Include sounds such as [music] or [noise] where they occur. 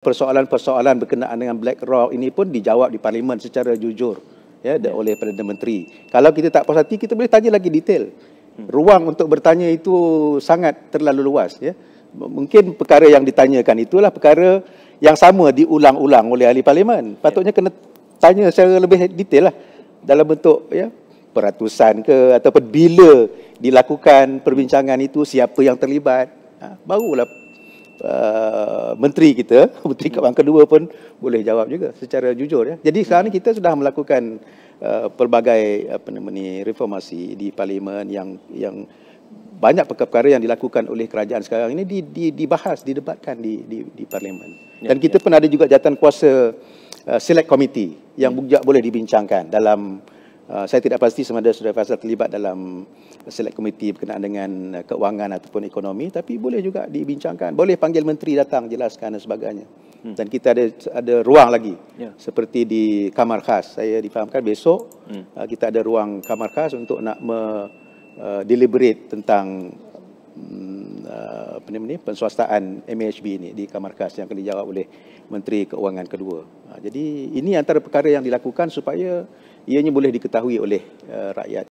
persoalan-persoalan berkenaan dengan black BlackRock ini pun dijawab di parlimen secara jujur ya yeah. oleh Perdana Menteri. Kalau kita tak puas hati kita boleh tanya lagi detail. Hmm. Ruang untuk bertanya itu sangat terlalu luas ya. Mungkin perkara yang ditanyakan itulah perkara yang sama diulang-ulang oleh ahli parlimen. Patutnya kena tanya secara lebih detail lah dalam bentuk ya peratusan ke ataupun bila dilakukan perbincangan itu siapa yang terlibat. Ha, barulah Uh, menteri kita, [laughs] menteri kebang kedua pun boleh jawab juga secara jujur ya. Jadi sekarang ni kita sudah melakukan uh, pelbagai apa nama ni reformasi di parlimen yang yang banyak perkara yang dilakukan oleh kerajaan sekarang ini dibahas, didebatkan di, di, di parlimen. Ya, Dan kita ya. pun ada juga jawatan kuasa uh, select committee yang ya. juga boleh dibincangkan dalam Uh, saya tidak pasti sama ada Saudara Faisal terlibat dalam select committee berkenaan dengan uh, keuangan ataupun ekonomi tapi boleh juga dibincangkan. Boleh panggil menteri datang jelaskan dan sebagainya. Hmm. Dan kita ada ada ruang lagi. Ya. Seperti di kamar khas. Saya difahamkan besok hmm. Uh, kita ada ruang kamar khas untuk nak me, uh, deliberate tentang mm, Uh, apa uh, ni MHB ini di Kamarkas yang akan dijawab oleh Menteri Keuangan kedua. Uh, jadi ini antara perkara yang dilakukan supaya ianya boleh diketahui oleh uh, rakyat.